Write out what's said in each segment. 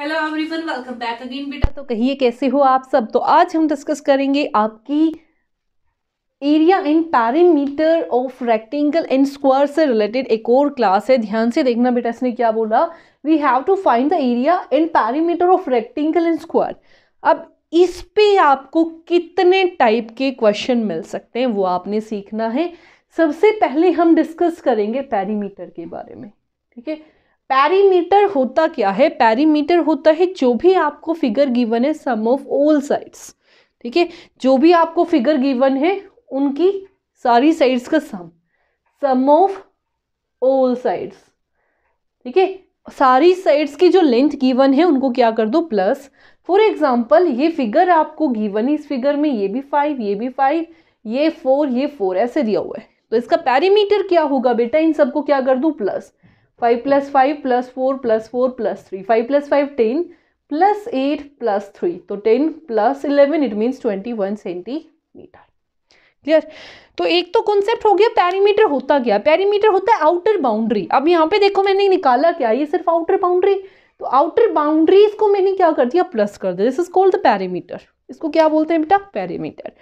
hello everyone welcome back again बेटा तो कहिए कैसे हो आप सब तो आज हम डिस्कस करेंगे आपकी area in perimeter of rectangle and square से रिलेटेड एक और क्लास है ध्यान से देखना बेटा इसने क्या बोला we have to find the area in perimeter of rectangle and square अब इस पे आपको कितने टाइप के क्वेश्चन मिल सकते हैं वो आपने सीखना है सबसे पहले हम डिस्कस करेंगे पैरीमीटर के बारे में ठीक है पैरीमीटर होता क्या है पैरीमीटर होता है जो भी आपको फिगर गिवन है सम ऑफ ऑल साइड्स ठीक है जो भी आपको फिगर गिवन है उनकी सारी साइड्स का sum sum of all sides ठीक है सारी साइड्स की जो लेंथ गिवन है उनको क्या कर दो प्लस फॉर एग्जाम्पल ये फिगर आपको गिवन है इस फिगर में ये भी फाइव ये भी फाइव ये फोर ये फोर ऐसे दिया हुआ है तो इसका पैरीमीटर क्या होगा बेटा इन सबको क्या कर दूँ plus five plus five plus four plus four plus three five plus five ten plus eight plus three तो ten plus eleven it means twenty one centimetre clear तो एक तो कॉन्सेप्ट हो गया पैरीमीटर होता गया पैरीमीटर होता है आउटर बाउंड्री अब यहाँ पे देखो मैंने निकाला क्या ये सिर्फ आउटर बाउंड्री तो आउटर बाउंड्रीज को मैंने क्या कर दिया प्लस कर दिया this is called the perimeter इसको क्या बोलते हैं बेटा पैरीमीटर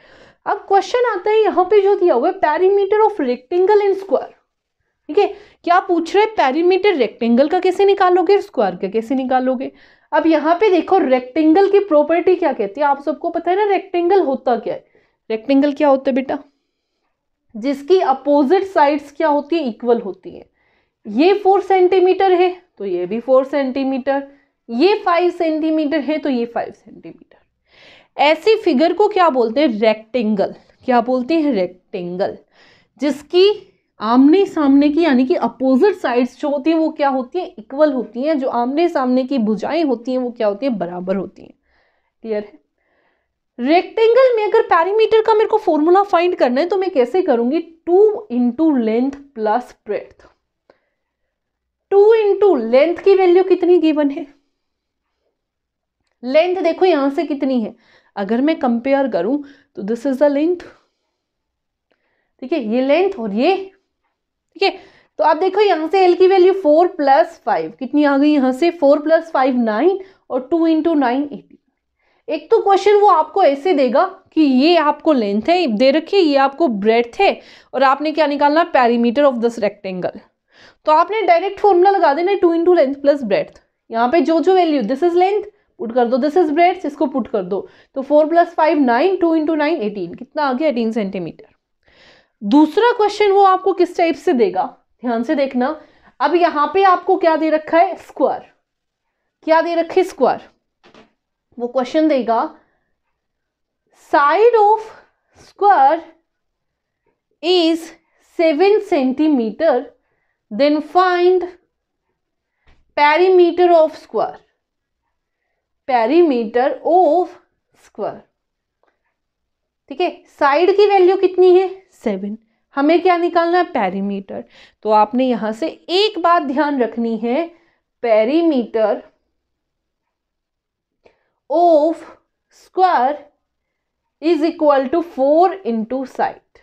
अब क्वेश्चन आता है यहाँ पे जो दिया हुआ है perimeter of rectangle and square ठीक है क्या पूछ रहे पेरीमीटर रेक्टेंगल का कैसे निकालोगे स्क्वायर का कैसे निकालोगे अब यहाँ पे देखो रेक्टेंगल की प्रॉपर्टी क्या कहती है आप सबको पता है ना रेक्टेंगल होता क्या है रेक्टेंगल क्या होता है बेटा जिसकी अपोजिट साइड्स क्या होती है इक्वल होती है ये फोर सेंटीमीटर है तो ये भी फोर सेंटीमीटर ये फाइव सेंटीमीटर है तो ये फाइव सेंटीमीटर ऐसी फिगर को क्या बोलते हैं रेक्टेंगल क्या बोलते हैं रेक्टेंगल जिसकी आमने सामने की यानी कि अपोजिट साइड्स जो होती हैं वो क्या होती हैं इक्वल होती हैं जो आमने सामने की भुजाएं होती हैं वो क्या होती हैं बराबर होती हैं क्लियर है रेक्टेंगल में अगर पैरीमीटर का मेरे को फॉर्मूला फाइंड करना है तो मैं कैसे करूंगी two into length plus breadth two into length की वैल्यू कितनी गिवन है लेंथ देखो यहां से कितनी है अगर मैं कंपेयर करूं तो दिस इज द लेंथ ठीक है ये लेंथ और ये ठीक है तो आप देखो यहाँ से एल की वैल्यू फोर प्लस फाइव कितनी आ गई यहाँ से फोर प्लस फाइव नाइन और टू इंटू नाइन एटीन एक तो क्वेश्चन वो आपको ऐसे देगा कि ये आपको लेंथ है दे रखिए ये आपको ब्रेथ है और आपने क्या निकालना पैरीमीटर ऑफ दिस रेक्टेंगल तो आपने डायरेक्ट फॉर्मूला लगा देना two into length plus breadth यहाँ पे जो जो value this is length put कर दो दिस इज ब्रेथ इसको पुट कर दो तो four plus five nine two into nine eighteen कितना आ गया एटीन सेंटीमीटर दूसरा क्वेश्चन वो आपको किस टाइप से देगा ध्यान से देखना अब यहां पे आपको क्या दे रखा है स्क्वायर क्या दे रखे स्क्वायर वो क्वेश्चन देगा side of square is seven centimetre then find perimeter of square perimeter of square ठीक है साइड की वैल्यू कितनी है सेवन हमें क्या निकालना है पेरीमीटर तो आपने यहां से एक बात ध्यान रखनी है perimeter of square is equal to four into side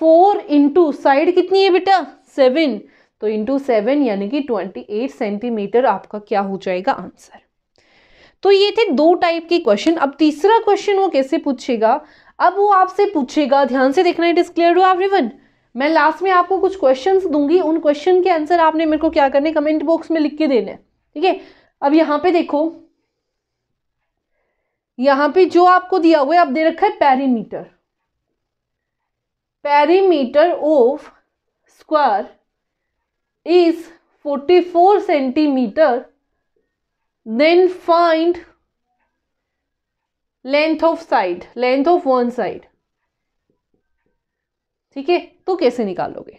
four into side कितनी है बेटा सेवन तो इंटू सेवन यानी कि ट्वेंटी एट सेंटीमीटर आपका क्या हो जाएगा आंसर तो ये थे दो टाइप के क्वेश्चन अब तीसरा क्वेश्चन वो कैसे पूछेगा अब वो आपसे पूछेगा ध्यान से देखना it is clear to everyone मैं लास्ट में आपको कुछ क्वेश्चंस दूंगी उन क्वेश्चन के आंसर आपने मेरे को क्या करने कमेंट बॉक्स में लिख के देने ठीक है अब यहाँ पे देखो यहाँ पे जो आपको दिया हुआ है आप दे रखा है perimeter perimeter of square is 44 centimetre then find length of side length of one side ठीक है तो कैसे निकालोगे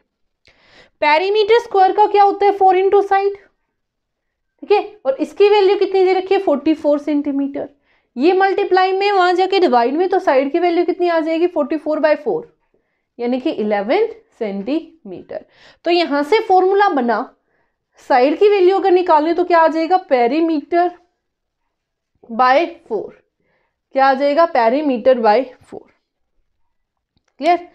पैरीमीटर स्क्वायर का क्या होता है फोर इंटू साइड ठीक है और इसकी वैल्यू कितनी दे रखी है फोर्टी फोर सेंटीमीटर ये मल्टीप्लाई में वहां जाके डिवाइड में तो साइड की वैल्यू कितनी आ जाएगी फोर्टी फोर बाई फोर यानी कि इलेवन सेंटीमीटर तो यहां से फॉर्मूला बना साइड की वैल्यू अगर निकालें तो क्या आ जाएगा पेरीमीटर बाय फोर क्या आ जाएगा पेरीमीटर बाय फोर क्लियर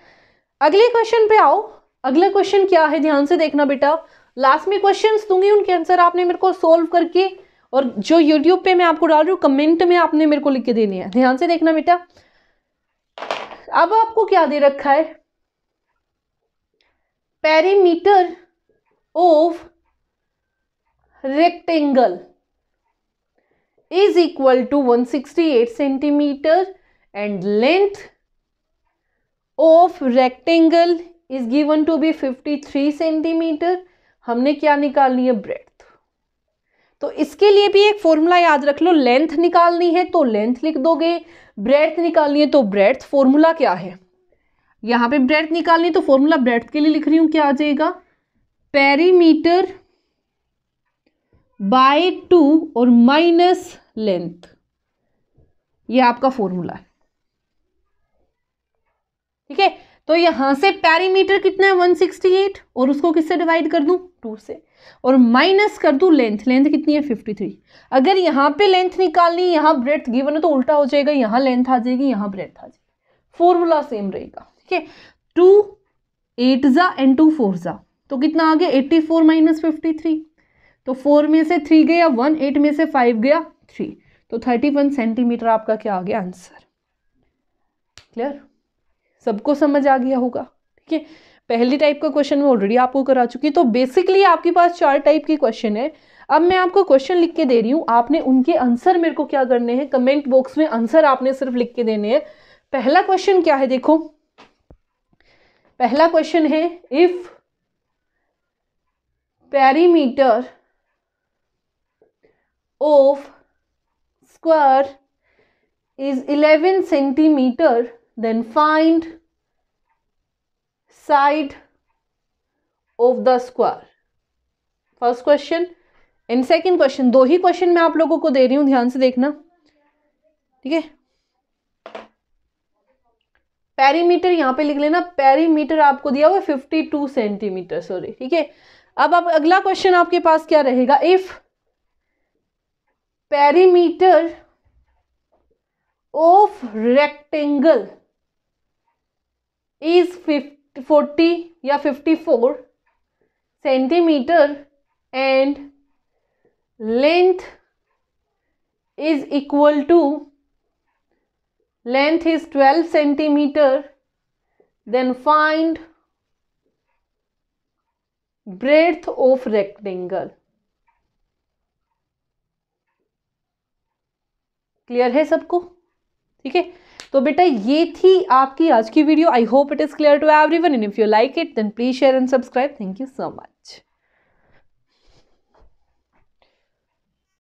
अगले क्वेश्चन पे आओ अगला क्वेश्चन क्या है ध्यान से देखना बेटा लास्ट में क्वेश्चंस दूंगी उनके आंसर आपने मेरे को सोल्व करके और जो यूट्यूब पे मैं आपको डाल रही हूँ कमेंट में आपने मेरे को लिख के देनी है ध्यान से देखना बेटा अब आपको क्या दे रखा है perimeter of rectangle is equal to 168 centimetre and length of rectangle is given to be 53 centimetre हमने क्या निकालनी है ब्रेथ तो इसके लिए भी एक फॉर्मूला याद रख लो लेंथ निकालनी है तो लेंथ लिख दोगे ब्रेथ निकालनी है तो ब्रेथ फॉर्मूला क्या है यहां पे ब्रेथ निकालनी है तो फॉर्मूला ब्रेथ के लिए लिख रही हूं क्या आ जाएगा पेरीमीटर बाय टू और माइनस लेंथ ये आपका फॉर्मूला है ठीक है तो यहां से पैरीमीटर कितना है 168 और उसको किससे डिवाइड कर दू टू से और माइनस कर दू लेंथ लेंथ कितनी है 53 अगर यहां पे लेंथ निकालनी यहां ब्रेथ गिवन है तो उल्टा हो जाएगा यहां लेंथ आ जाएगी यहां ब्रेथ आ जाएगी फॉर्मूला सेम रहेगा ठीक है टू एट ज़ा एंड टू फोर ज़ा तो कितना आ गया eighty four minus fifty three तो फोर में से थ्री गया वन एट में से फाइव गया थ्री तो थर्टी वन सेंटीमीटर आपका क्या आ गया आंसर क्लियर सबको समझ आ गया होगा ठीक है पहली टाइप का क्वेश्चन मैं ऑलरेडी आपको करा चुकी तो बेसिकली आपके पास चार टाइप की क्वेश्चन है अब मैं आपको क्वेश्चन लिख के दे रही हूँ आपने उनके आंसर मेरे को क्या करने हैं कमेंट बॉक्स में आंसर आपने सिर्फ लिख के देने हैं पहला क्वेश्चन क्या है देखो पहला क्वेश्चन है if perimeter of square is 11 cm then find side of the square first question and second question दो ही क्वेश्चन main आप लोगों को दे रही hu ध्यान से देखना ठीक है पेरीमीटर यहाँ पे लिख लेना पेरीमीटर आपको दिया हुआ फिफ्टी टू सेंटीमीटर सॉरी ठीक है अब अब अगला क्वेश्चन आपके पास क्या रहेगा if perimeter of rectangle is 50, 40 या 54 centimeter and length is equal to length is 12 centimeter then find breadth of rectangle clear है सबको ठीक है तो बेटा ये थी आपकी आज की video I hope it is clear to everyone and if you like it then please share and subscribe thank you so much